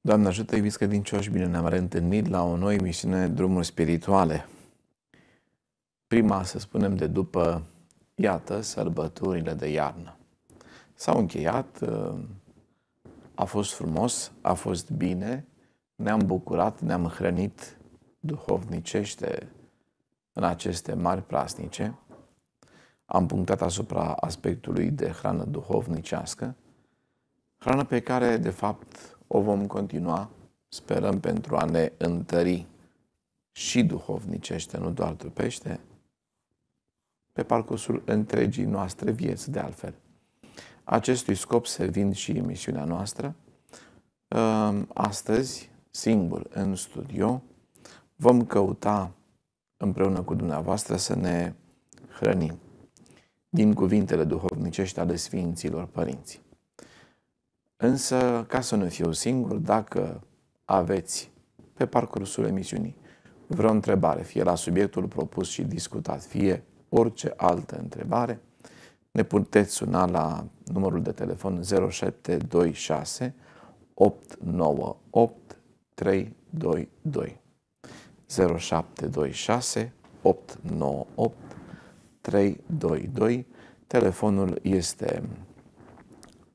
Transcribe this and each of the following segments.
Doamne ajută, iubiți credincioși, bine ne-am reîntâlnit la o nouă emisiune Drumuri Spirituale. Prima, să spunem, de după, iată, sărbătorile de iarnă. S-au încheiat, a fost frumos, a fost bine, ne-am bucurat, ne-am hrănit duhovnicește în aceste mari prasnice. Am punctat asupra aspectului de hrană duhovnicească, hrană pe care, de fapt, o vom continua, sperăm, pentru a ne întări și duhovnicește, nu doar trupește, pe parcursul întregii noastre vieți, de altfel. Acestui scop servind și emisiunea noastră, ehm, astăzi, singur, în studio, vom căuta împreună cu dumneavoastră să ne hrănim din cuvintele duhovnicești ale Sfinților Părinți. Însă, ca să nu fiu singur, dacă aveți pe parcursul emisiunii vreo întrebare, fie la subiectul propus și discutat, fie orice altă întrebare, ne puteți suna la numărul de telefon 0726 898 322. 0726 898 322. Telefonul este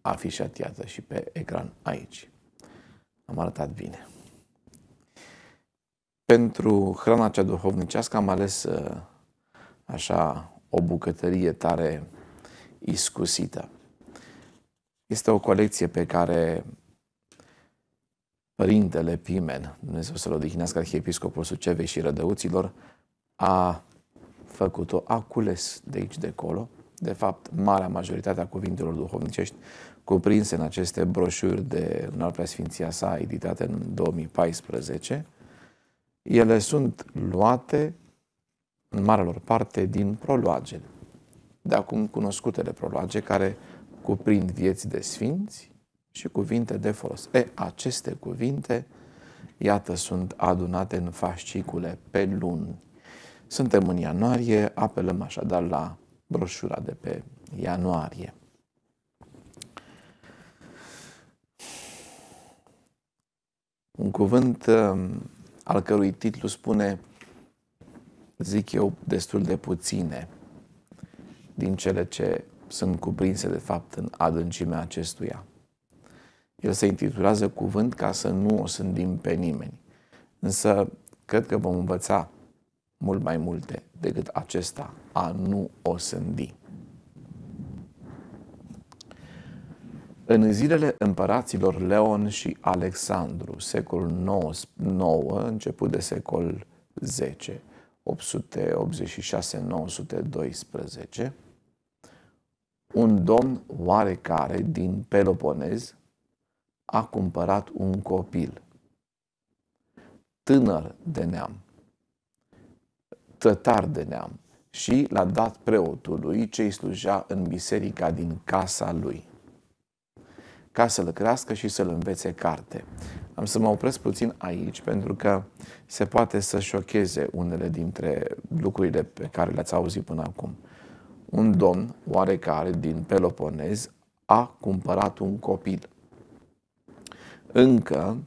afișat, iată, și pe ecran aici. Am arătat bine. Pentru hrana cea duhovnicească am ales uh, așa o bucătărie tare iscusită. Este o colecție pe care Părintele Pimen, Dumnezeu să-l odihnească Arhiepiscopul Sucevei și Rădăuților, a făcut-o, a cules de aici de acolo. De fapt, marea majoritate a cuvintelor duhovnicești cuprinse în aceste broșuri de Înalta Sfinția sa, editate în 2014, ele sunt luate, în marelor lor parte, din proloage, De acum cunoscutele proloage care cuprind vieți de sfinți și cuvinte de folos. E, aceste cuvinte, iată, sunt adunate în fascicule pe luni. Suntem în ianuarie, apelăm așadar la broșura de pe ianuarie. un cuvânt um, al cărui titlu spune, zic eu, destul de puține din cele ce sunt cuprinse de fapt în adâncimea acestuia. El se intitulează cuvânt ca să nu o sândim pe nimeni. Însă, cred că vom învăța mult mai multe decât acesta, a nu o sândi. În zilele împăraților Leon și Alexandru, secolul 9, început de secol 10, 886-912, un domn oarecare din Peloponez a cumpărat un copil, tânăr de neam, tătar de neam, și l-a dat preotului ce i sluja în biserica din casa lui ca să-l crească și să-l învețe carte. Am să mă opresc puțin aici, pentru că se poate să șocheze unele dintre lucrurile pe care le-ați auzit până acum. Un domn oarecare din Peloponez a cumpărat un copil. Încă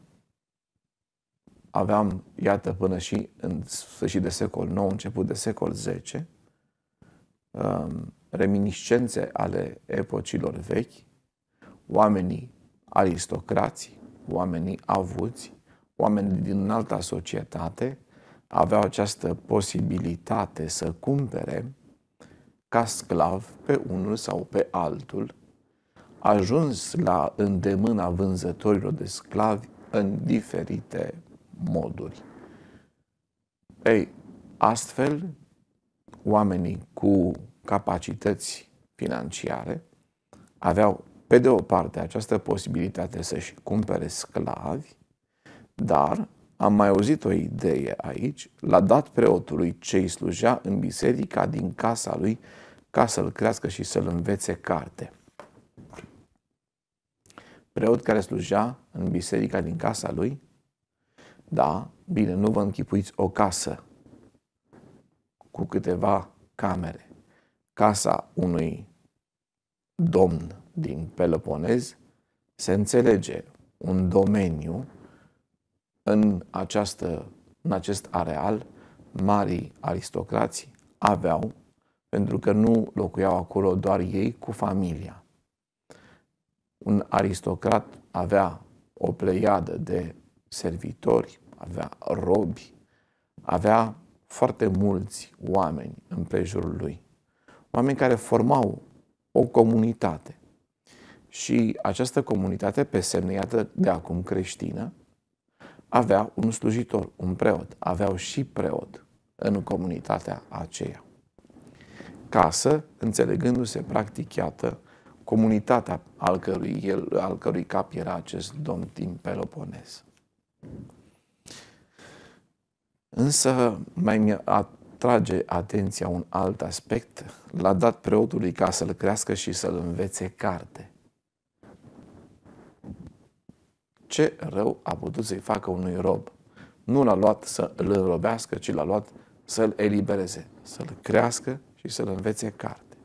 aveam, iată, până și în sfârșit de secol IX, început de secol X, um, reminiscențe ale epocilor vechi, oamenii aristocrați, oamenii avuți, oamenii din alta societate aveau această posibilitate să cumpere ca sclav pe unul sau pe altul, ajuns la îndemâna vânzătorilor de sclavi în diferite moduri. Ei, astfel, oamenii cu capacități financiare aveau pe de o parte, această posibilitate să-și cumpere sclavi, dar am mai auzit o idee aici, l-a dat preotului ce îi slujea în biserica din casa lui ca să-l crească și să-l învețe carte. Preot care slujea în biserica din casa lui, da, bine, nu vă închipuiți o casă cu câteva camere. Casa unui domn din Peloponez se înțelege un domeniu în, această, în acest areal marii aristocrați aveau, pentru că nu locuiau acolo doar ei cu familia. Un aristocrat avea o pleiadă de servitori, avea robi, avea foarte mulți oameni în prejurul lui. Oameni care formau o comunitate. Și această comunitate, pe semne, iată, de acum creștină, avea un slujitor, un preot. Aveau și preot în comunitatea aceea. Casă, înțelegându-se practic, iată, comunitatea al cărui, el, al cărui cap era acest domn din Peloponez. Însă mai mi atrage atenția un alt aspect. L-a dat preotului ca să-l crească și să-l învețe carte. ce rău a putut să-i facă unui rob. Nu l-a luat să îl înrobească, ci l-a luat să-l elibereze, să-l crească și să-l învețe carte.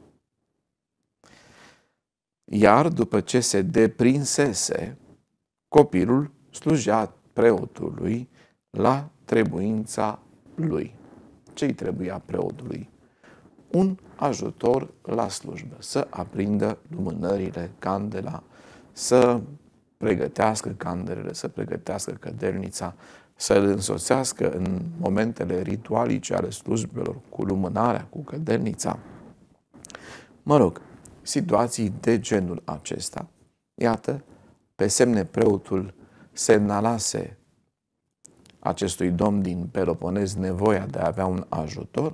Iar după ce se deprinsese, copilul slujea preotului la trebuința lui. ce trebuia preotului? Un ajutor la slujbă, să aprindă lumânările, candela, să pregătească candelele, să pregătească cădelnița, să îl însoțească în momentele ritualice ale slujbelor cu lumânarea, cu cădelnița. Mă rog, situații de genul acesta. Iată, pe semne preotul semnalase acestui domn din Peloponez nevoia de a avea un ajutor,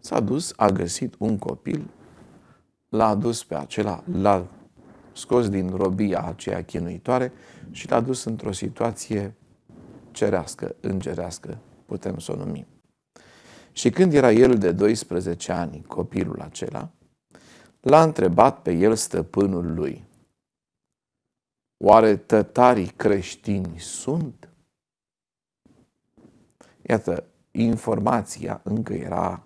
s-a dus, a găsit un copil, l-a dus pe acela la scos din robia aceea chinuitoare și l-a dus într-o situație cerească, îngerească, putem să o numim. Și când era el de 12 ani, copilul acela, l-a întrebat pe el stăpânul lui, Oare tătarii creștini sunt? Iată, informația încă era,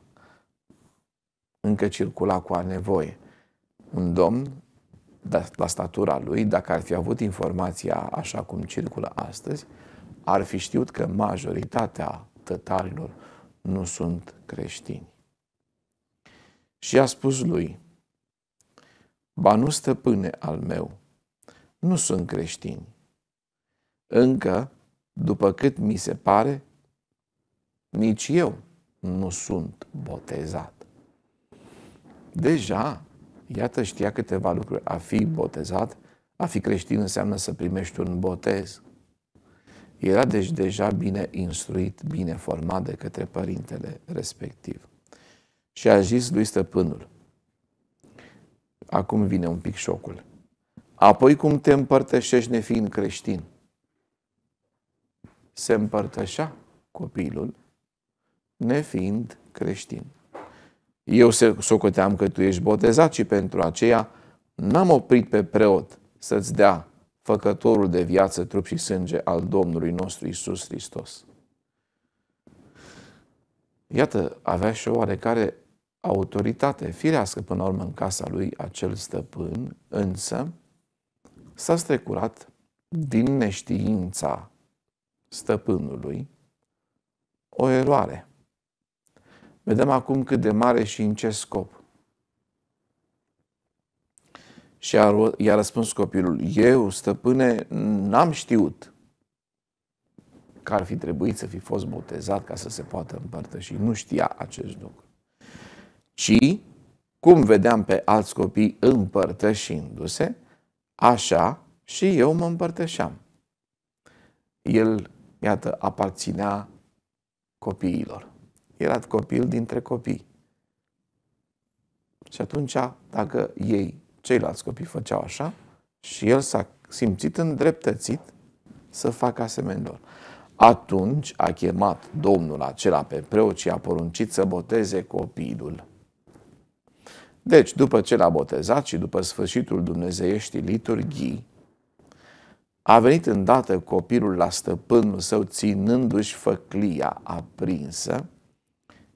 încă circula cu a nevoie. Un domn da, la statura lui, dacă ar fi avut informația așa cum circulă astăzi, ar fi știut că majoritatea tătarilor nu sunt creștini. Și a spus lui, ba nu stăpâne al meu, nu sunt creștini. Încă, după cât mi se pare, nici eu nu sunt botezat. Deja Iată, știa câteva lucruri. A fi botezat, a fi creștin înseamnă să primești un botez. Era deci deja bine instruit, bine format de către părintele respectiv. Și a zis lui stăpânul, acum vine un pic șocul, apoi cum te împărtășești nefiind creștin? Se împărtășea copilul nefiind creștin. Eu se socoteam că tu ești botezat și pentru aceea n-am oprit pe preot să-ți dea făcătorul de viață, trup și sânge al Domnului nostru Isus Hristos. Iată, avea și o oarecare autoritate firească până la urmă în casa lui acel stăpân, însă s-a strecurat din neștiința stăpânului o eroare. Vedem acum cât de mare și în ce scop. Și i-a răspuns copilul, eu, stăpâne, n-am știut că ar fi trebuit să fi fost botezat ca să se poată împărtăși. Nu știa acest lucru. Ci, cum vedeam pe alți copii împărtășindu-se, așa și eu mă împărtășeam. El, iată, aparținea copiilor era copil dintre copii. Și atunci, dacă ei, ceilalți copii, făceau așa, și el s-a simțit îndreptățit să facă asemenea lor. Atunci a chemat Domnul acela pe preot și a poruncit să boteze copilul. Deci, după ce l-a botezat și după sfârșitul dumnezeieștii liturghii, a venit îndată copilul la stăpânul său, ținându-și făclia aprinsă,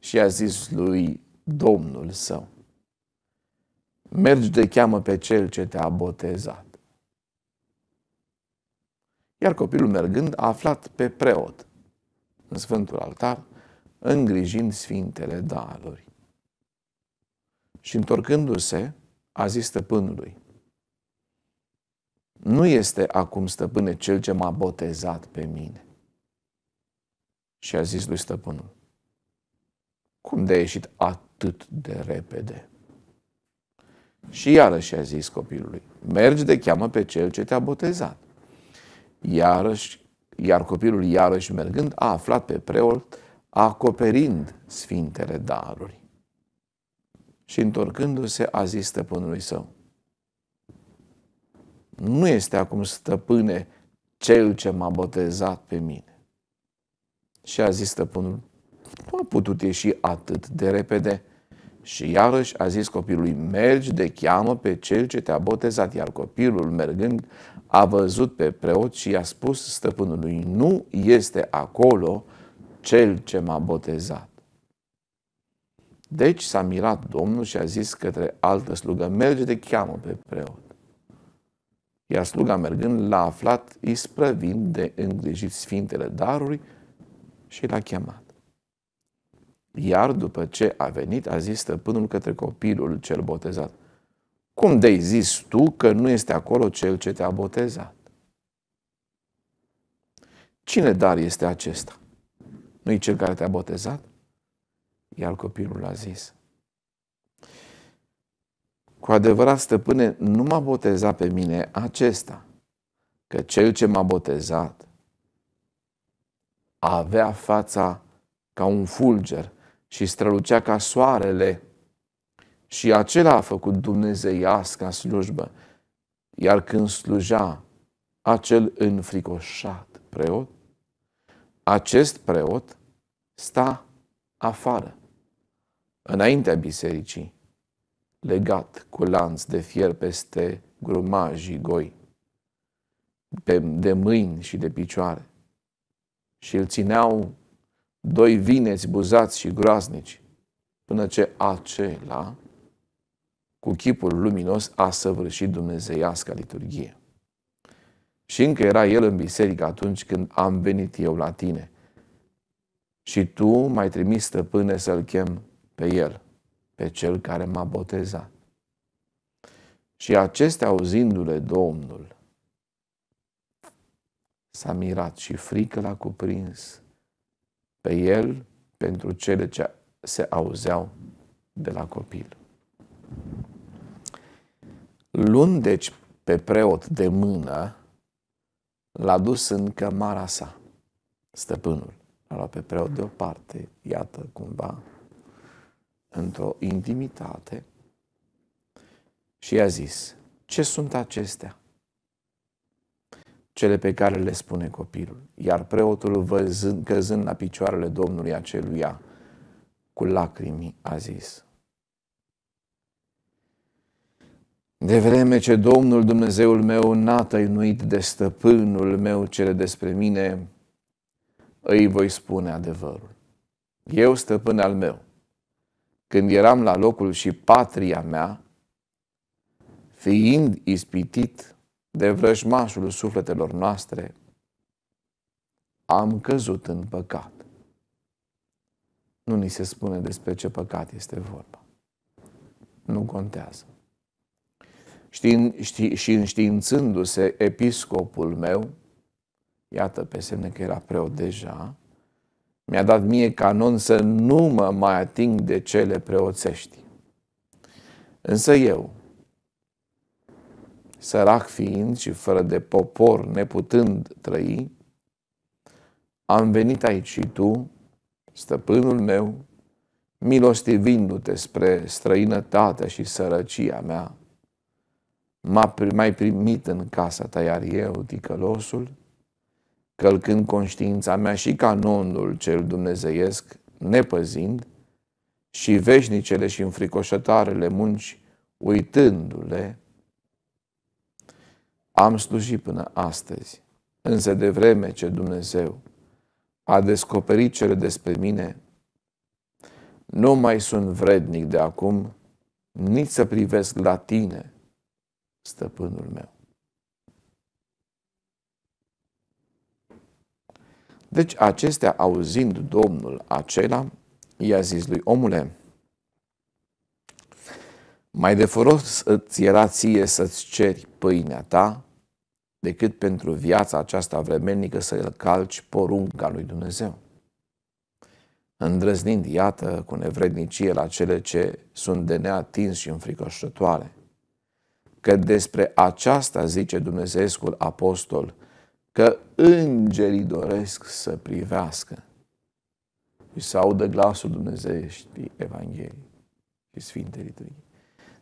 și a zis lui Domnul său, mergi de cheamă pe cel ce te-a botezat. Iar copilul mergând a aflat pe preot în Sfântul Altar, îngrijind Sfintele Daruri. Și întorcându-se, a zis stăpânului, nu este acum stăpâne cel ce m-a botezat pe mine. Și a zis lui stăpânul, cum de-a ieșit atât de repede? Și iarăși a zis copilului, mergi de cheamă pe cel ce te-a botezat. Iarăși, iar copilul iarăși mergând a aflat pe preol acoperind sfintele daruri. Și întorcându-se a zis stăpânului său, nu este acum stăpâne cel ce m-a botezat pe mine. Și a zis stăpânul, nu a putut ieși atât de repede. Și iarăși a zis copilului, mergi de cheamă pe cel ce te-a botezat. Iar copilul, mergând, a văzut pe preot și i-a spus stăpânului, nu este acolo cel ce m-a botezat. Deci s-a mirat Domnul și a zis către altă slugă, merge de cheamă pe preot. Iar sluga mergând l-a aflat isprăvind de îngrijit sfintele daruri și l-a chemat. Iar după ce a venit, a zis stăpânul către copilul cel botezat. Cum de zis tu că nu este acolo cel ce te-a botezat? Cine dar este acesta? Nu-i cel care te-a botezat? Iar copilul a zis. Cu adevărat, stăpâne, nu m-a botezat pe mine acesta, că cel ce m-a botezat avea fața ca un fulger și strălucea ca soarele. Și acela a făcut dumnezeiasca slujbă. Iar când sluja acel înfricoșat preot, acest preot sta afară, înaintea bisericii, legat cu lanț de fier peste grumajii goi, de mâini și de picioare. Și îl țineau doi vineți buzați și groaznici, până ce acela, cu chipul luminos, a săvârșit dumnezeiasca liturghie. Și încă era el în biserică atunci când am venit eu la tine. Și tu mai trimis stăpâne să-l chem pe el, pe cel care m-a botezat. Și acestea auzindu-le Domnul, s-a mirat și frică l-a cuprins pe el pentru cele ce se auzeau de la copil. Luând deci pe preot de mână, l-a dus în cămara sa, stăpânul. L-a luat pe preot deoparte, iată, cumva, într-o intimitate și i-a zis, ce sunt acestea? cele pe care le spune copilul. Iar preotul, văzând, căzând la picioarele Domnului aceluia, cu lacrimi a zis. De vreme ce Domnul Dumnezeul meu n-a tăinuit de stăpânul meu cele despre mine, îi voi spune adevărul. Eu, stăpân al meu, când eram la locul și patria mea, fiind ispitit de vrăjmașul sufletelor noastre, am căzut în păcat. Nu ni se spune despre ce păcat este vorba. Nu contează. Știin, ști, și înștiințându-se episcopul meu, iată pe semne că era preot deja, mi-a dat mie canon să nu mă mai ating de cele preoțești. Însă eu, sărac fiind și fără de popor neputând trăi, am venit aici și tu, stăpânul meu, milostivindu-te spre străinătatea și sărăcia mea, m-ai primit în casa ta, iar eu, ticălosul, călcând conștiința mea și canonul cel dumnezeiesc, nepăzind, și veșnicele și înfricoșătoarele munci, uitându-le, am slujit până astăzi, însă de vreme ce Dumnezeu a descoperit cele despre mine, nu mai sunt vrednic de acum nici să privesc la tine, stăpânul meu. Deci acestea, auzind Domnul acela, i-a zis lui omule, mai de folos îți era ție să-ți ceri pâinea ta decât pentru viața aceasta vremelnică să calci porunca lui Dumnezeu. Îndrăznind, iată, cu nevrednicie la cele ce sunt de neatins și înfricoșătoare. Că despre aceasta zice Dumnezeescul apostol, că îngerii doresc să privească și să audă glasul Dumnezeieștii Evangheliei și Sfintei Liturghii.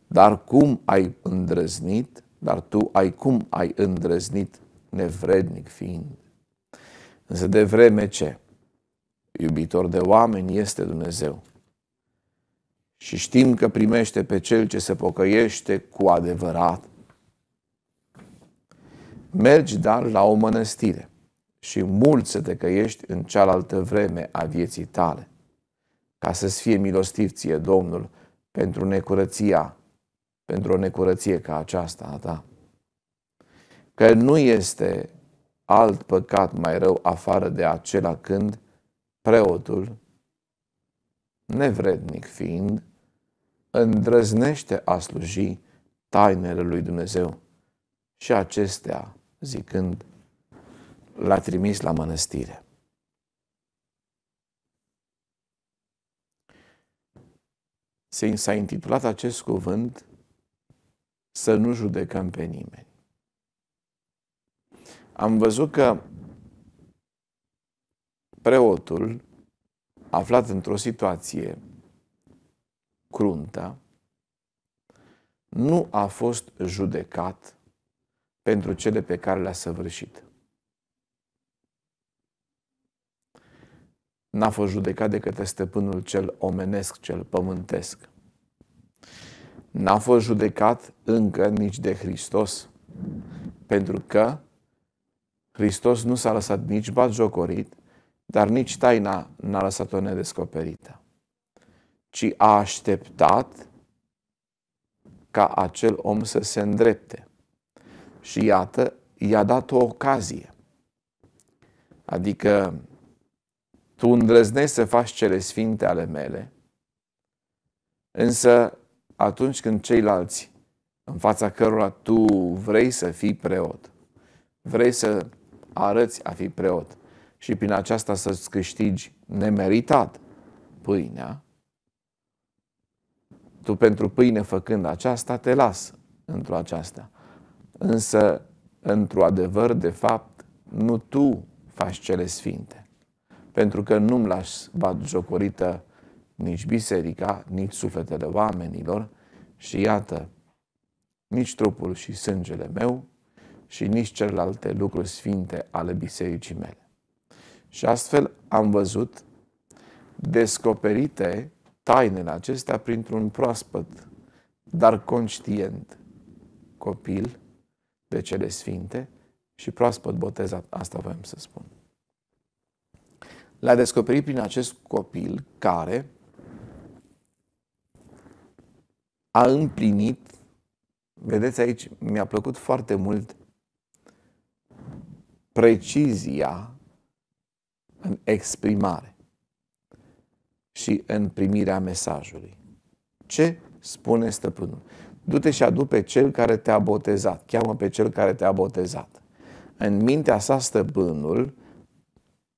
Dar cum ai îndrăznit dar tu ai cum ai îndrăznit nevrednic fiind. Însă de vreme ce iubitor de oameni este Dumnezeu și știm că primește pe cel ce se pocăiește cu adevărat, mergi dar la o mănăstire și mult să te căiești în cealaltă vreme a vieții tale, ca să-ți fie milostiv ție Domnul pentru necurăția pentru o necurăție ca aceasta a ta. Că nu este alt păcat mai rău afară de acela când preotul, nevrednic fiind, îndrăznește a sluji tainele lui Dumnezeu și acestea, zicând, l-a trimis la mănăstire. S-a intitulat acest cuvânt să nu judecăm pe nimeni. Am văzut că preotul, aflat într-o situație cruntă, nu a fost judecat pentru cele pe care le-a săvârșit. N-a fost judecat de către stăpânul cel omenesc, cel pământesc n-a fost judecat încă nici de Hristos, pentru că Hristos nu s-a lăsat nici batjocorit, dar nici taina n-a lăsat-o nedescoperită, ci a așteptat ca acel om să se îndrepte. Și iată, i-a dat o ocazie. Adică, tu îndrăznești să faci cele sfinte ale mele, însă atunci când ceilalți în fața cărora tu vrei să fii preot, vrei să arăți a fi preot și prin aceasta să-ți câștigi nemeritat pâinea, tu pentru pâine făcând aceasta te las într-o aceasta. Însă, într-o adevăr, de fapt, nu tu faci cele sfinte. Pentru că nu-mi lași bat jocorită nici biserica, nici sufletele oamenilor și iată, nici trupul și sângele meu și nici celelalte lucruri sfinte ale bisericii mele. Și astfel am văzut descoperite tainele acestea printr-un proaspăt, dar conștient copil de cele sfinte și proaspăt botezat, asta voiam să spun. L-a descoperit prin acest copil care, a împlinit, vedeți aici, mi-a plăcut foarte mult precizia în exprimare și în primirea mesajului. Ce spune stăpânul? Du-te și adu pe cel care te-a botezat. Cheamă pe cel care te-a botezat. În mintea sa stăpânul,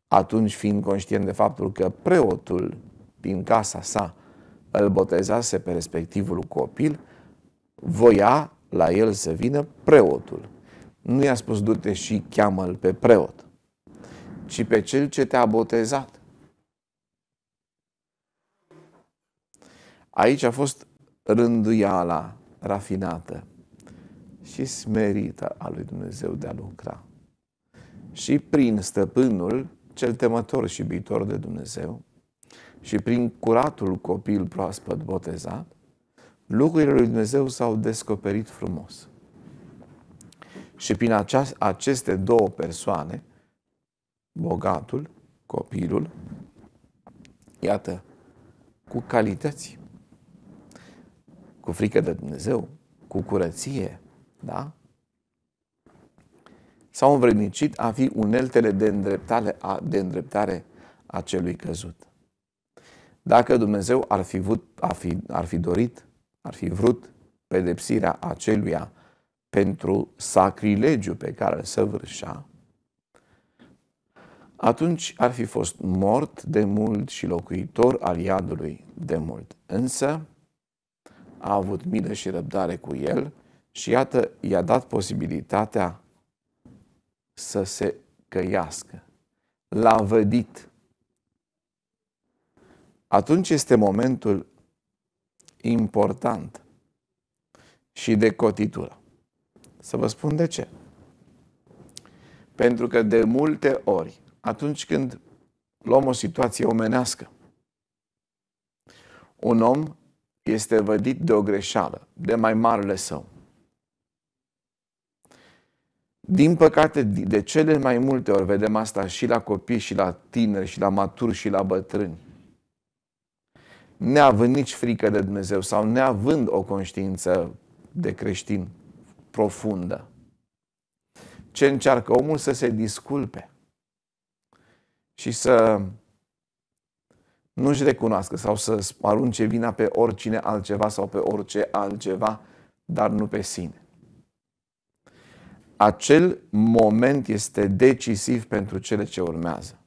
atunci fiind conștient de faptul că preotul din casa sa îl botezase pe respectivul copil, voia la el să vină preotul. Nu i-a spus du-te și cheamă-l pe preot, ci pe cel ce te-a botezat. Aici a fost rânduiala rafinată și smerită a lui Dumnezeu de a lucra. Și prin stăpânul, cel temător și iubitor de Dumnezeu, și prin curatul copil proaspăt botezat, lucrurile lui Dumnezeu s-au descoperit frumos. Și prin aceste două persoane, bogatul, copilul, iată, cu calități, cu frică de Dumnezeu, cu curăție, da? S-au învrednicit a fi uneltele de îndreptare a, de îndreptare a celui căzut. Dacă Dumnezeu ar fi, vut, ar fi, ar fi dorit, ar fi vrut pedepsirea aceluia pentru sacrilegiu pe care îl săvârșea, atunci ar fi fost mort de mult și locuitor al iadului de mult. Însă a avut milă și răbdare cu el și iată, i-a dat posibilitatea să se căiască. L-a vădit atunci este momentul important și de cotitură. Să vă spun de ce. Pentru că de multe ori, atunci când luăm o situație omenească, un om este vădit de o greșeală, de mai marele său. Din păcate, de cele mai multe ori vedem asta și la copii, și la tineri, și la maturi, și la bătrâni neavând nici frică de Dumnezeu sau neavând o conștiință de creștin profundă. Ce încearcă omul să se disculpe și să nu-și recunoască sau să arunce vina pe oricine altceva sau pe orice altceva, dar nu pe sine. Acel moment este decisiv pentru cele ce urmează.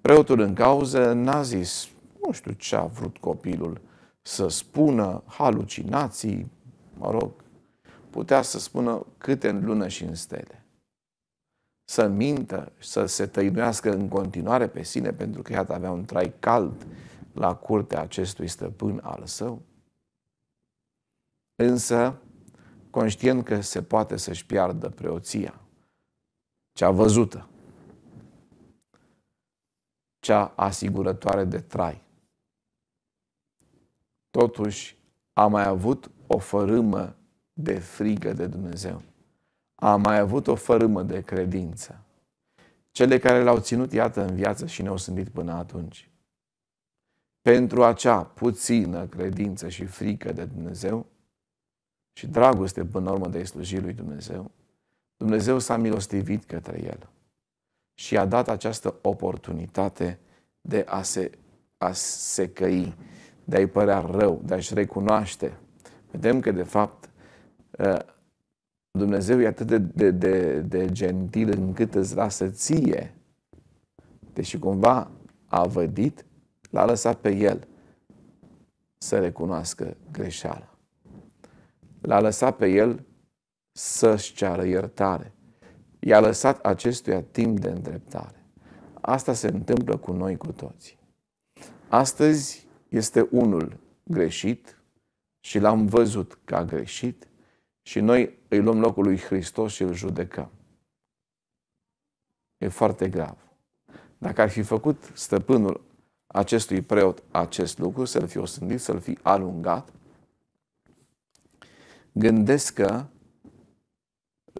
Preotul în cauză n-a zis, nu știu ce a vrut copilul să spună, halucinații, mă rog, putea să spună câte în lună și în stele. Să mintă, să se tăinuiască în continuare pe sine, pentru că iată avea un trai cald la curtea acestui stăpân al său. Însă, conștient că se poate să-și piardă preoția, cea văzută, cea asigurătoare de trai, Totuși, a mai avut o fărâmă de frică de Dumnezeu. A mai avut o fărâmă de credință. Cele care l-au ținut, iată, în viață și ne-au sândit până atunci. Pentru acea puțină credință și frică de Dumnezeu și dragoste până la urmă de slujii lui Dumnezeu, Dumnezeu s-a milostivit către el și a dat această oportunitate de a se, a se căi de a-i părea rău, de a-și recunoaște. Vedem că, de fapt, ă, Dumnezeu e atât de, de, de, de gentil încât îți lasă ție, deși cumva a vădit, l-a lăsat pe el să recunoască greșeala. L-a lăsat pe el să-și ceară iertare. I-a lăsat acestuia timp de îndreptare. Asta se întâmplă cu noi cu toții. Astăzi este unul greșit și l-am văzut că a greșit și noi îi luăm locul lui Hristos și îl judecăm. E foarte grav. Dacă ar fi făcut stăpânul acestui preot acest lucru, să-l fi osândit, să-l fi alungat, gândesc că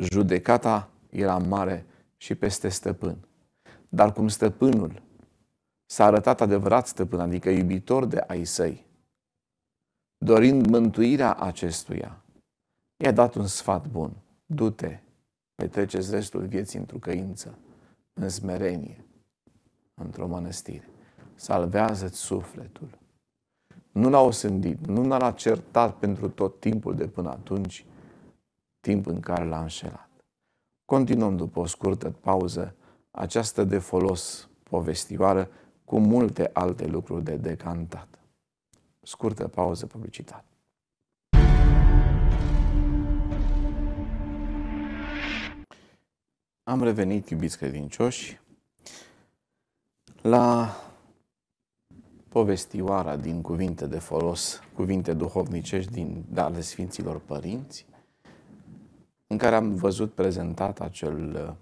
judecata era mare și peste stăpân. Dar cum stăpânul s-a arătat adevărat stăpân, adică iubitor de ai săi, dorind mântuirea acestuia, i-a dat un sfat bun. Du-te, petreceți restul vieții într-o căință, în smerenie, într-o mănăstire. Salvează-ți sufletul. Nu l-a osândit, nu l-a certat pentru tot timpul de până atunci, timp în care l-a înșelat. Continuăm după o scurtă pauză această de folos povestioară cu multe alte lucruri de decantat. Scurtă pauză publicitară. Am revenit, iubiți credincioși, la povestioara din cuvinte de folos, cuvinte duhovnicești din ale Sfinților Părinți, în care am văzut prezentat acel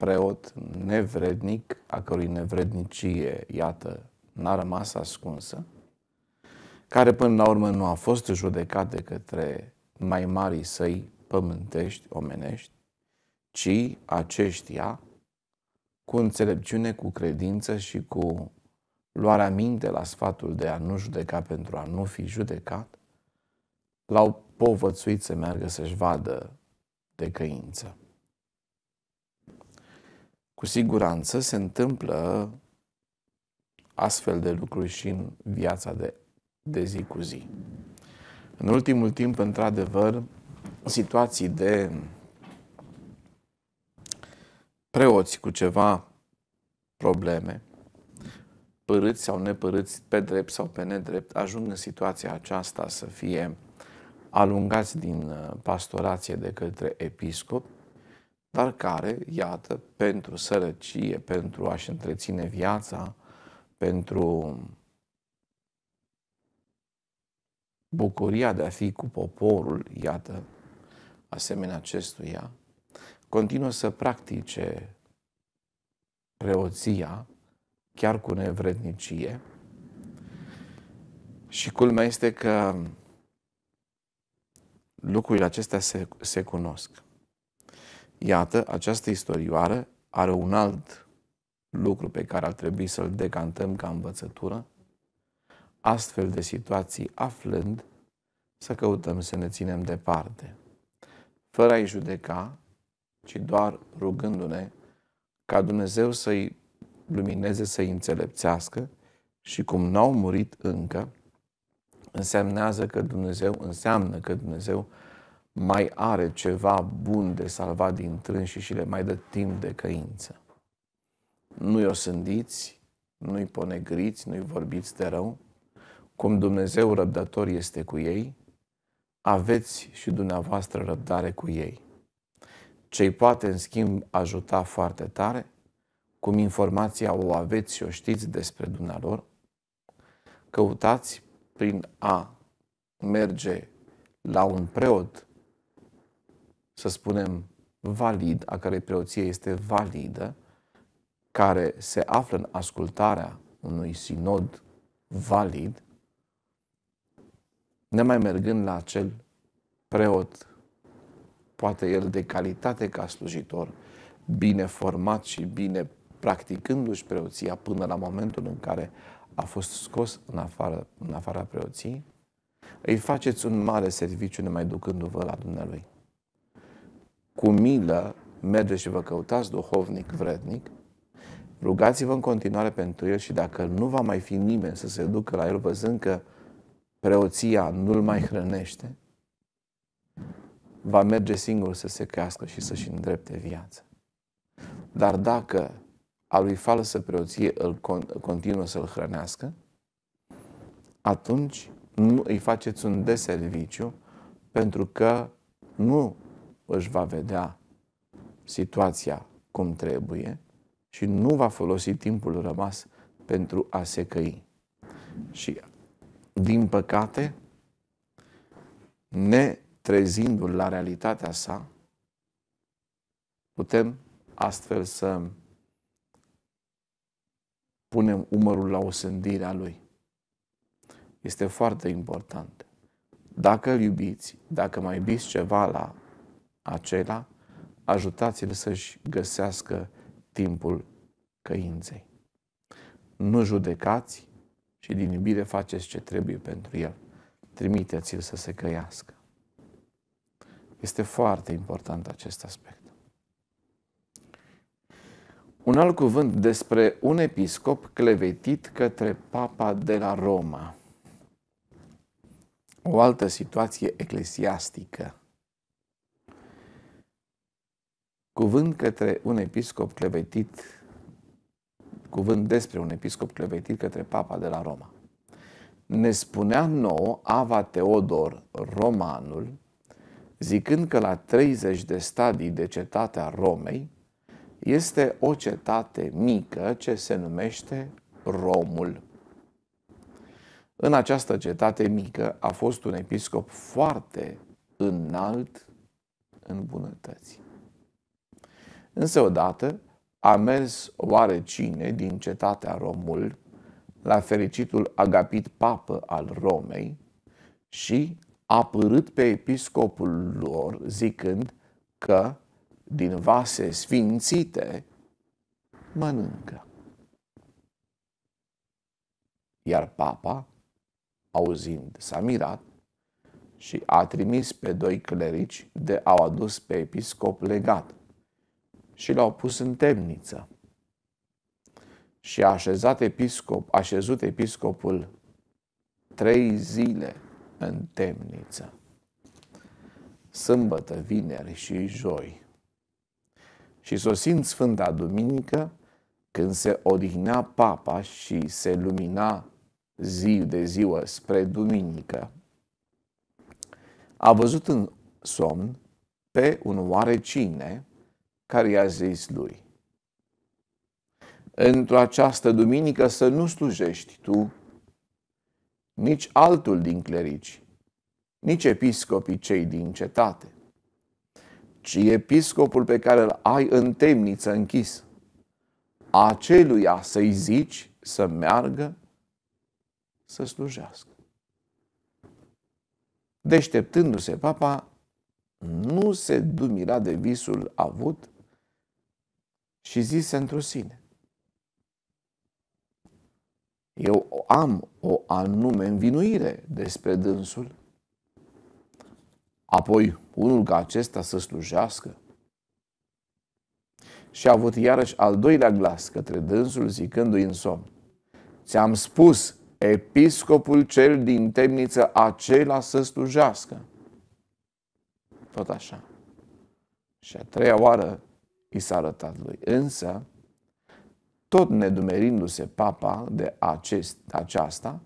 preot nevrednic, a cărui nevrednicie, iată, n-a rămas ascunsă, care până la urmă nu a fost judecat de către mai marii săi pământești, omenești, ci aceștia, cu înțelepciune, cu credință și cu luarea minte la sfatul de a nu judeca pentru a nu fi judecat, l-au povățuit să meargă să-și vadă de căință. Cu siguranță se întâmplă astfel de lucruri și în viața de, de zi cu zi. În ultimul timp, într-adevăr, situații de preoți cu ceva probleme, părâți sau nepărâți, pe drept sau pe nedrept, ajung în situația aceasta să fie alungați din uh, pastorație de către episcop dar care, iată, pentru sărăcie, pentru a-și întreține viața, pentru bucuria de a fi cu poporul, iată, asemenea acestuia, continuă să practice preoția, chiar cu nevrednicie. Și culmea este că lucrurile acestea se, se cunosc. Iată, această istorioară are un alt lucru pe care ar trebui să-l decantăm ca învățătură, astfel de situații aflând, să căutăm să ne ținem departe, fără a-i judeca, ci doar rugându-ne ca Dumnezeu să-i lumineze, să-i înțelepțească și cum n-au murit încă, însemnează că Dumnezeu, înseamnă că Dumnezeu mai are ceva bun de salvat din trân și le mai dă timp de căință. Nu-i osândiți, nu-i ponegriți, nu-i vorbiți de rău, cum Dumnezeu răbdător este cu ei, aveți și dumneavoastră răbdare cu ei. Ce-i poate, în schimb, ajuta foarte tare, cum informația o aveți și o știți despre dumnealor, căutați prin a merge la un preot să spunem, valid, a cărei preoție este validă, care se află în ascultarea unui sinod valid, nemai mergând la acel preot, poate el de calitate ca slujitor, bine format și bine practicându-și preoția până la momentul în care a fost scos în afară, în afara preoției, îi faceți un mare serviciu nemai ducându-vă la Dumnealui cu milă mergeți și vă căutați duhovnic vrednic, rugați-vă în continuare pentru el și dacă nu va mai fi nimeni să se ducă la el văzând că preoția nu-l mai hrănește, va merge singur să se crească și să-și îndrepte viața. Dar dacă a lui falsă preoție îl continuă să-l hrănească, atunci nu îi faceți un deserviciu pentru că nu își va vedea situația cum trebuie și nu va folosi timpul rămas pentru a se căi. Și, din păcate, ne trezindu-l la realitatea sa, putem astfel să punem umărul la osândirea lui. Este foarte important. Dacă îl iubiți, dacă mai iubiți ceva la acela, ajutați-l să-și găsească timpul căinței. Nu judecați și din iubire faceți ce trebuie pentru el. Trimiteți-l să se căiască. Este foarte important acest aspect. Un alt cuvânt despre un episcop clevetit către papa de la Roma. O altă situație eclesiastică Cuvânt către un episcop clevetit, cuvânt despre un episcop clevetit către papa de la Roma. Ne spunea nou Ava Teodor, romanul, zicând că la 30 de stadii de cetatea Romei este o cetate mică ce se numește Romul. În această cetate mică a fost un episcop foarte înalt în bunătăți. Însă odată a mers oarecine din cetatea Romul la fericitul Agapit Papă al Romei și a părât pe episcopul lor zicând că din vase sfințite mănâncă. Iar papa, auzind, s-a mirat și a trimis pe doi clerici de au adus pe episcop legat și l-au pus în temniță. Și a așezat episcop, așezut episcopul trei zile în temniță. Sâmbătă, vineri și joi. Și sosind Sfânta Duminică, când se odihnea papa și se lumina zi de ziua spre duminică, a văzut în somn pe un oarecine care i-a zis lui. Într-o această duminică să nu slujești tu, nici altul din clerici, nici episcopii cei din cetate, ci episcopul pe care îl ai în temniță închis. Aceluia să-i zici să meargă să slujească. Deșteptându-se papa, nu se dumira de visul avut și zise într sine, eu am o anume învinuire despre dânsul, apoi unul ca acesta să slujească. Și a avut iarăși al doilea glas către dânsul zicându-i în somn, ți-am spus, episcopul cel din temniță acela să slujească. Tot așa. Și a treia oară i s-a arătat lui. Însă, tot nedumerindu-se papa de acest, aceasta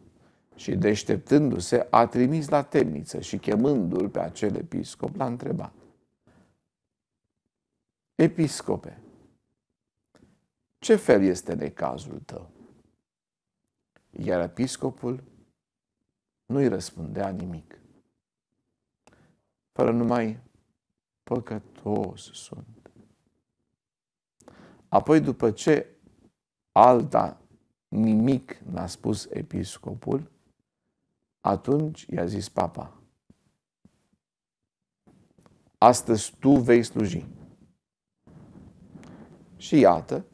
și deșteptându-se, a trimis la temniță și chemându-l pe acel episcop, l-a întrebat. Episcope, ce fel este necazul tău? Iar episcopul nu-i răspundea nimic. Fără numai păcătos sunt Apoi, după ce alta nimic n-a spus episcopul, atunci i-a zis papa, astăzi tu vei sluji. Și iată,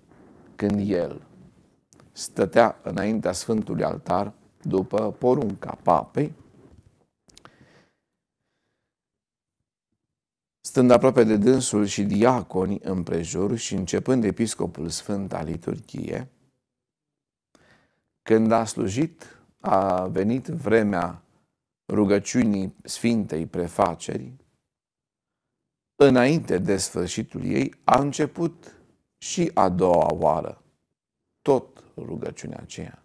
când el stătea înaintea Sfântului Altar, după porunca papei, stând aproape de dânsul și diaconi împrejur și începând episcopul sfânt al liturghie, când a slujit, a venit vremea rugăciunii Sfintei Prefaceri, înainte de sfârșitul ei, a început și a doua oară, tot rugăciunea aceea.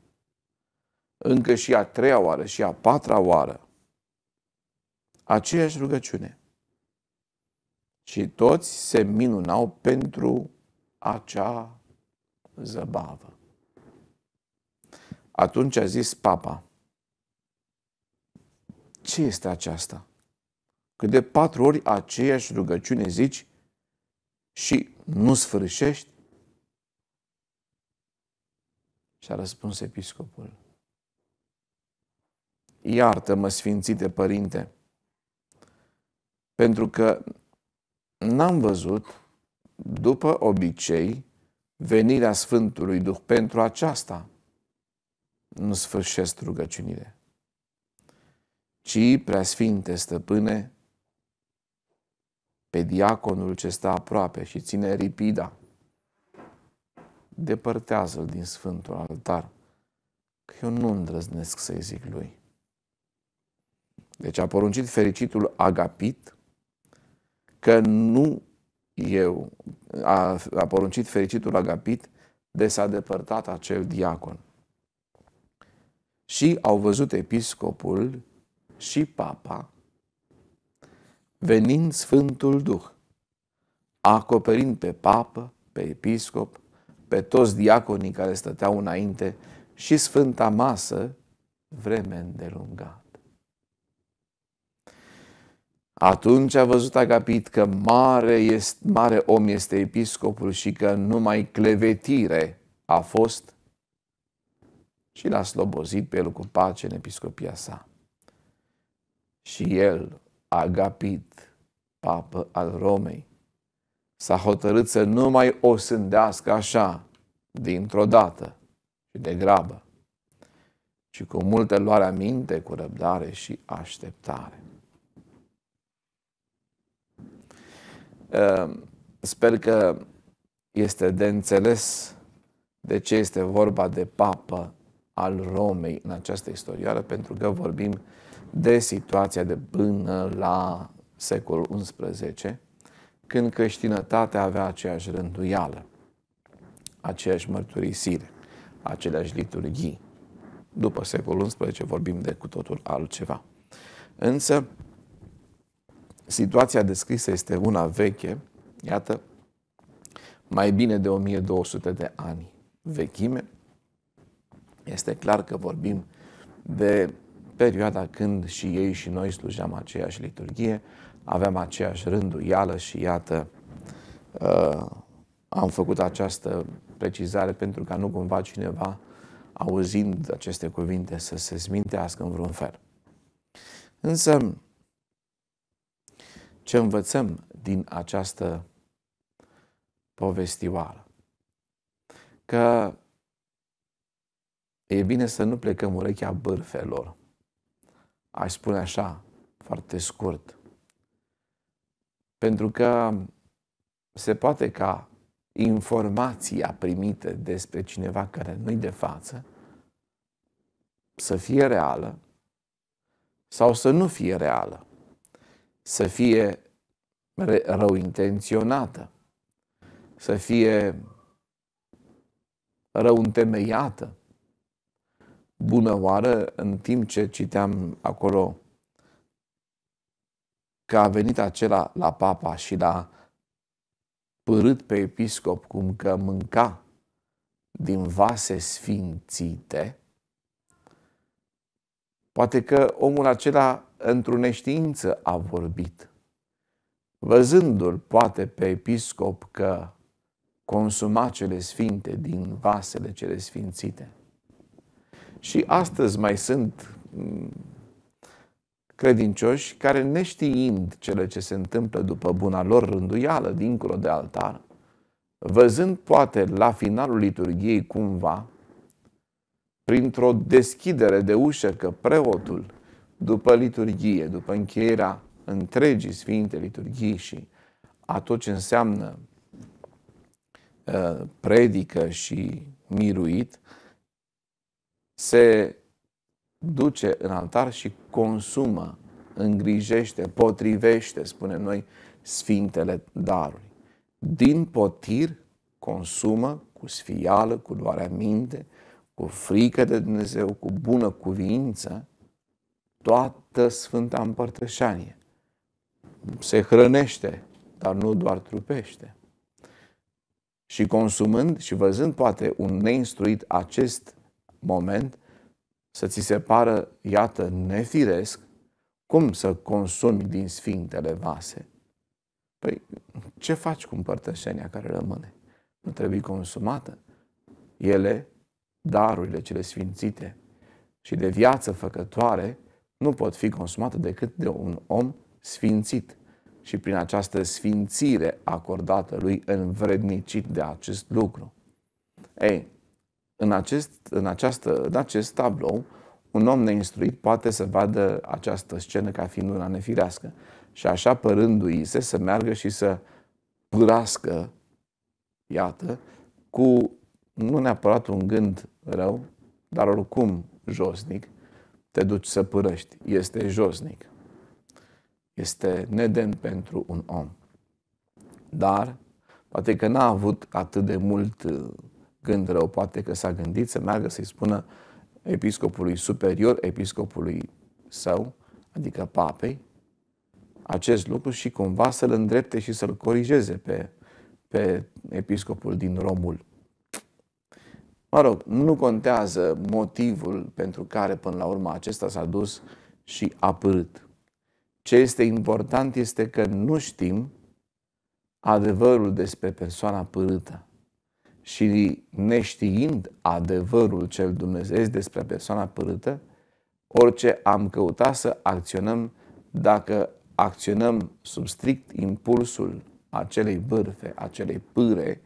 Încă și a treia oară și a patra oară, aceeași rugăciune – și toți se minunau pentru acea zăbavă. Atunci a zis papa, ce este aceasta? Că de patru ori aceeași rugăciune zici și nu sfârșești? Și a răspuns episcopul, iartă-mă, sfințite părinte, pentru că n-am văzut, după obicei, venirea Sfântului Duh pentru aceasta. Nu sfârșesc rugăciunile, ci, sfinte stăpâne, pe diaconul ce stă aproape și ține ripida, depărtează-l din Sfântul Altar, că eu nu îndrăznesc să-i zic lui. Deci a poruncit fericitul Agapit că nu eu a, a poruncit fericitul Agapit de s-a depărtat acel diacon. Și au văzut episcopul și papa venind Sfântul Duh, acoperind pe papă, pe episcop, pe toți diaconii care stăteau înainte și Sfânta Masă vreme îndelungată. Atunci a văzut Agapit că mare, este, mare om este episcopul și că numai clevetire a fost și l-a slobozit pe el cu pace în episcopia sa. Și el, Agapit, papă al Romei, s-a hotărât să nu mai o sândească așa, dintr-o dată și de grabă, și cu multă luare aminte, cu răbdare și așteptare. Ehm, sper că este de înțeles de ce este vorba de papă al Romei în această istorioară, pentru că vorbim de situația de până la secolul XI, când creștinătatea avea aceeași rânduială, aceeași mărturisire, aceleași liturghii. După secolul XI vorbim de cu totul altceva. Însă, Situația descrisă este una veche, iată, mai bine de 1200 de ani vechime. Este clar că vorbim de perioada când și ei și noi slujeam aceeași liturghie, aveam aceeași rânduială și iată, uh, am făcut această precizare pentru ca nu cumva cineva, auzind aceste cuvinte, să se smintească în vreun fel. Însă, ce învățăm din această povestioară? Că e bine să nu plecăm urechea bârfelor. Aș spune așa, foarte scurt. Pentru că se poate ca informația primită despre cineva care nu-i de față să fie reală sau să nu fie reală să fie rău intenționată, să fie rău întemeiată. Bună oară, în timp ce citeam acolo că a venit acela la papa și l-a părât pe episcop cum că mânca din vase sfințite, Poate că omul acela într-o neștiință a vorbit. Văzându-l poate pe episcop că consuma cele sfinte din vasele cele sfințite. Și astăzi mai sunt mm, credincioși care neștiind cele ce se întâmplă după buna lor rânduială dincolo de altar, văzând poate la finalul liturgiei cumva printr-o deschidere de ușă că preotul, după liturghie, după încheierea întregii Sfinte Liturghii și a tot ce înseamnă uh, predică și miruit, se duce în altar și consumă, îngrijește, potrivește, spunem noi, sfintele daruri Din potir consumă cu sfială, cu luarea minte, cu frică de Dumnezeu, cu bună cuvință, toată Sfânta Împărtășanie. Se hrănește, dar nu doar trupește. Și consumând și văzând poate un neinstruit acest moment, să ți se pară, iată, nefiresc, cum să consumi din sfintele vase? Păi, ce faci cu împărtășenia care rămâne? Nu trebuie consumată. Ele darurile cele sfințite și de viață făcătoare nu pot fi consumate decât de un om sfințit și prin această sfințire acordată lui învrednicit de acest lucru. Ei, în acest, în, această, în acest tablou, un om neinstruit poate să vadă această scenă ca fiind una nefirească și așa părându-i se să meargă și să pârască, iată, cu nu neapărat un gând rău, dar oricum josnic, te duci să părăști. Este josnic. Este nedem pentru un om. Dar, poate că n-a avut atât de mult uh, gând rău, poate că s-a gândit să meargă să-i spună episcopului superior, episcopului său, adică papei, acest lucru și cumva să-l îndrepte și să-l corigeze pe, pe episcopul din Romul. Mă rog, nu contează motivul pentru care până la urmă acesta s-a dus și a părât. Ce este important este că nu știm adevărul despre persoana părâtă. Și neștiind adevărul cel dumnezeiesc despre persoana părâtă, orice am căutat să acționăm, dacă acționăm sub strict impulsul acelei bârfe, acelei pâre,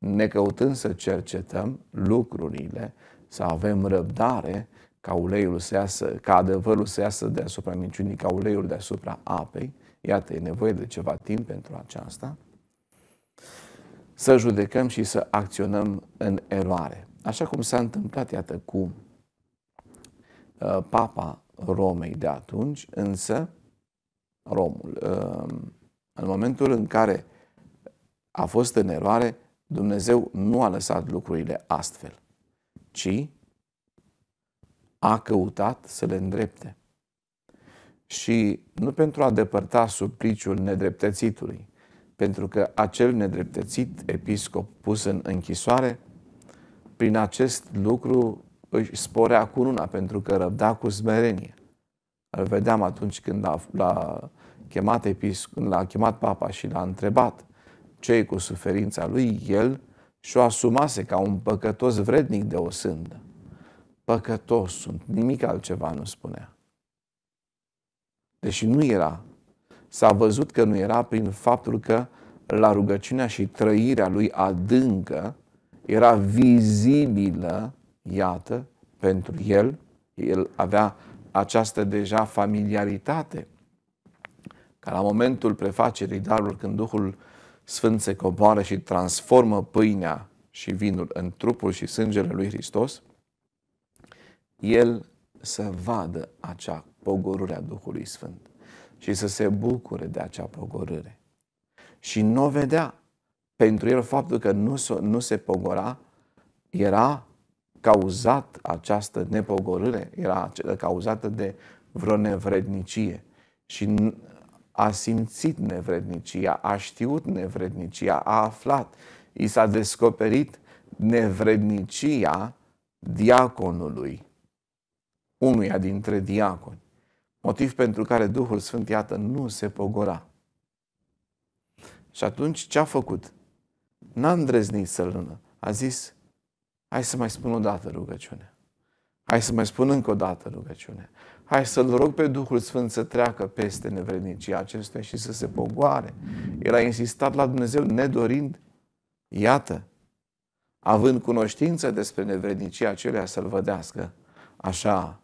ne căutând să cercetăm lucrurile, să avem răbdare ca uleiul să iasă, ca adevărul să iasă deasupra minciunii, ca uleiul deasupra apei. Iată, e nevoie de ceva timp pentru aceasta. Să judecăm și să acționăm în eroare. Așa cum s-a întâmplat, iată, cu uh, papa Romei de atunci, însă Romul, uh, în momentul în care a fost în eroare, Dumnezeu nu a lăsat lucrurile astfel, ci a căutat să le îndrepte. Și nu pentru a depărta supliciul nedreptățitului, pentru că acel nedreptățit episcop pus în închisoare, prin acest lucru își sporea cununa, pentru că răbda cu smerenie. Îl vedeam atunci când l-a, l-a, chemat episc- l-a chemat papa și l-a întrebat cei cu suferința lui, el și-o asumase ca un păcătos vrednic de o sândă. Păcătos sunt, nimic altceva nu spunea. Deși nu era, s-a văzut că nu era prin faptul că la rugăciunea și trăirea lui adâncă era vizibilă, iată, pentru el, el avea această deja familiaritate, ca la momentul prefacerii darul când Duhul Sfânt se coboară și transformă pâinea și vinul în trupul și sângele lui Hristos, el să vadă acea pogorâre a Duhului Sfânt și să se bucure de acea pogorâre. Și nu vedea. Pentru el faptul că nu, nu se pogora era cauzat această nepogorâre, era cauzată de vreo nevrednicie. Și a simțit nevrednicia, a știut nevrednicia, a aflat, i s-a descoperit nevrednicia diaconului, unuia dintre diaconi. Motiv pentru care Duhul Sfânt, iată, nu se pogora. Și atunci ce a făcut? N-a îndrăznit să lână. A zis, hai să mai spun o dată rugăciune. Hai să mai spun încă o dată rugăciune. Hai să-L rog pe Duhul Sfânt să treacă peste nevrednicia acestuia și să se pogoare. El a insistat la Dumnezeu nedorind. Iată, având cunoștință despre nevrednicia acelea să-L vădească. Așa.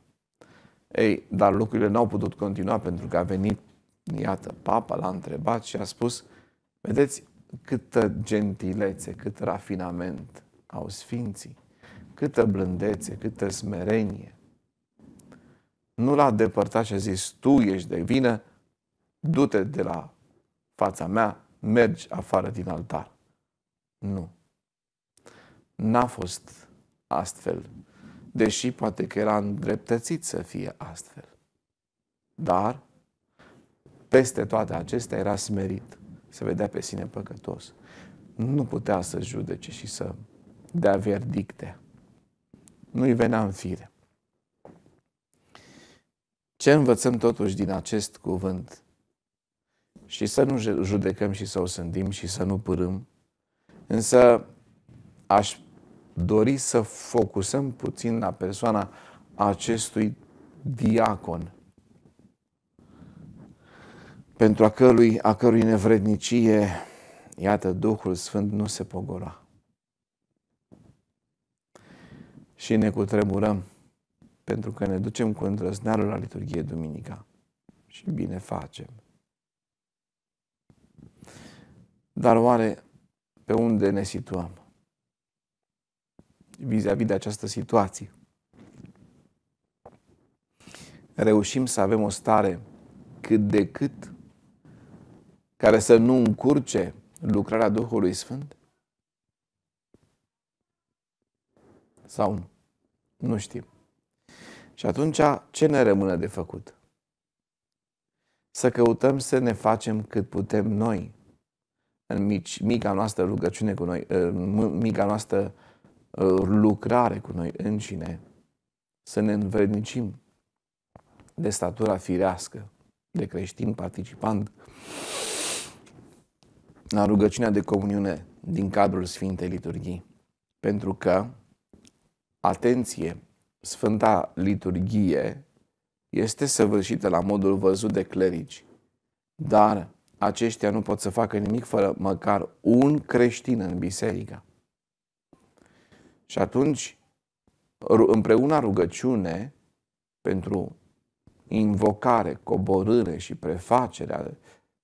Ei, dar lucrurile n-au putut continua pentru că a venit, iată, papa l-a întrebat și a spus, vedeți câtă gentilețe, cât rafinament au sfinții, câtă blândețe, câtă smerenie, nu l-a depărtat și a zis, tu ești de vină, du-te de la fața mea, mergi afară din altar. Nu. N-a fost astfel, deși poate că era îndreptățit să fie astfel. Dar, peste toate acestea, era smerit, se vedea pe sine păcătos. Nu putea să judece și să dea verdicte. Nu-i venea în fire. Ce învățăm totuși din acest cuvânt? Și să nu judecăm și să o sândim și să nu pârâm, însă aș dori să focusăm puțin la persoana acestui diacon, pentru a cărui, a cărui nevrednicie, iată, Duhul Sfânt nu se pogora. Și ne cutremurăm pentru că ne ducem cu îndrăzneală la liturghie duminica. Și bine facem. Dar oare pe unde ne situăm? Vis-a-vis de această situație. Reușim să avem o stare cât de cât care să nu încurce lucrarea Duhului Sfânt? Sau nu? Nu știm. Și atunci, ce ne rămâne de făcut? Să căutăm să ne facem cât putem noi, în mici, mica noastră rugăciune cu noi, în mica noastră uh, lucrare cu noi înșine, să ne învrednicim de statura firească, de creștin participant la rugăciunea de comuniune din cadrul Sfintei Liturghii. Pentru că, atenție, Sfânta liturghie este săvârșită la modul văzut de clerici, dar aceștia nu pot să facă nimic fără măcar un creștin în biserică. Și atunci, împreună rugăciune pentru invocare, coborâre și prefacerea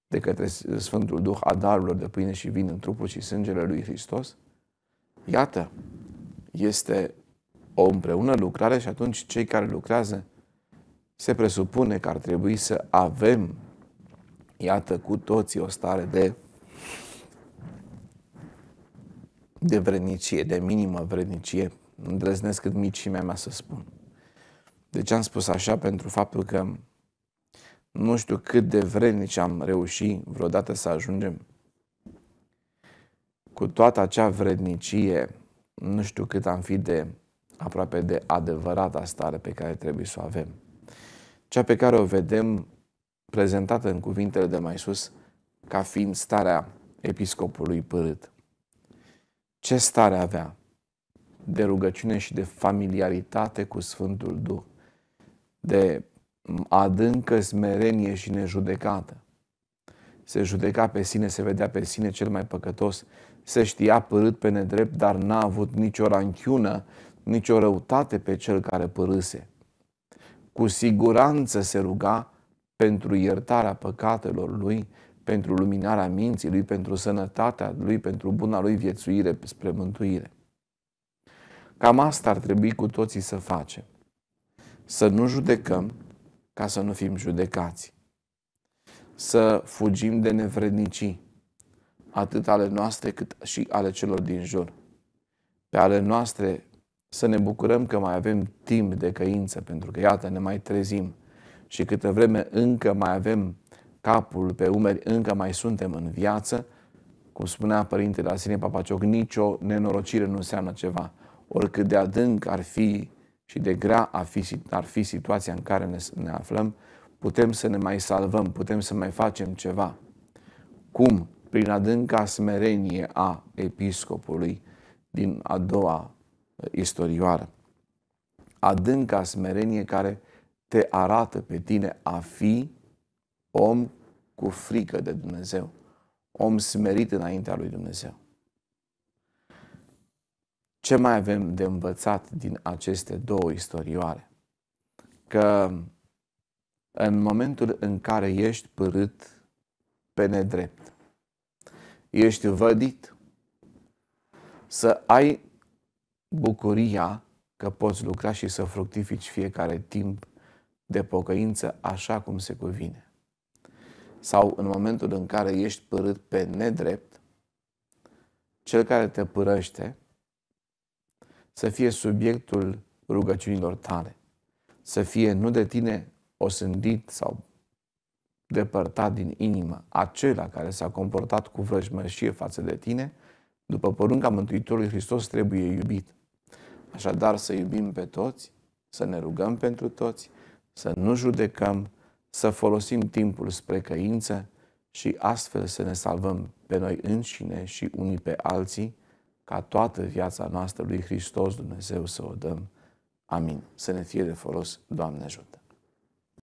de către Sfântul Duh a darurilor de pâine și vin în trupul și sângele lui Hristos, iată, este o împreună lucrare și atunci cei care lucrează se presupune că ar trebui să avem, iată, cu toții o stare de de vrednicie, de minimă vrednicie, îndrăznesc cât și mea să spun. De deci ce am spus așa pentru faptul că nu știu cât de vrednici am reușit vreodată să ajungem cu toată acea vrednicie, nu știu cât am fi de aproape de adevărata stare pe care trebuie să o avem. Cea pe care o vedem prezentată în cuvintele de mai sus ca fiind starea episcopului părât. Ce stare avea? De rugăciune și de familiaritate cu Sfântul Duh, de adâncă smerenie și nejudecată. Se judeca pe sine, se vedea pe sine cel mai păcătos, se știa părât pe nedrept, dar n-a avut nicio ranchiună nicio răutate pe cel care părâse. Cu siguranță se ruga pentru iertarea păcatelor lui, pentru luminarea minții lui, pentru sănătatea lui, pentru buna lui viețuire spre mântuire. Cam asta ar trebui cu toții să facem. Să nu judecăm ca să nu fim judecați. Să fugim de nevrednicii, atât ale noastre cât și ale celor din jur. Pe ale noastre să ne bucurăm că mai avem timp de căință, pentru că iată ne mai trezim și câtă vreme încă mai avem capul pe umeri, încă mai suntem în viață, cum spunea Părintele Asine Papacioc, nicio nenorocire nu înseamnă ceva. Oricât de adânc ar fi și de grea ar fi, ar fi situația în care ne, ne aflăm, putem să ne mai salvăm, putem să mai facem ceva. Cum? Prin adânca smerenie a episcopului din a doua istorioară. Adânca smerenie care te arată pe tine a fi om cu frică de Dumnezeu, om smerit înaintea lui Dumnezeu. Ce mai avem de învățat din aceste două istorioare? Că în momentul în care ești părât pe nedrept, ești vădit, să ai bucuria că poți lucra și să fructifici fiecare timp de pocăință așa cum se cuvine. Sau în momentul în care ești părât pe nedrept, cel care te părăște să fie subiectul rugăciunilor tale, să fie nu de tine osândit sau depărtat din inimă acela care s-a comportat cu vrăjmășie față de tine, după porunca Mântuitorului Hristos trebuie iubit. Așadar să iubim pe toți, să ne rugăm pentru toți, să nu judecăm, să folosim timpul spre căință și astfel să ne salvăm pe noi înșine și unii pe alții, ca toată viața noastră lui Hristos Dumnezeu să o dăm. Amin. Să ne fie de folos, Doamne ajută!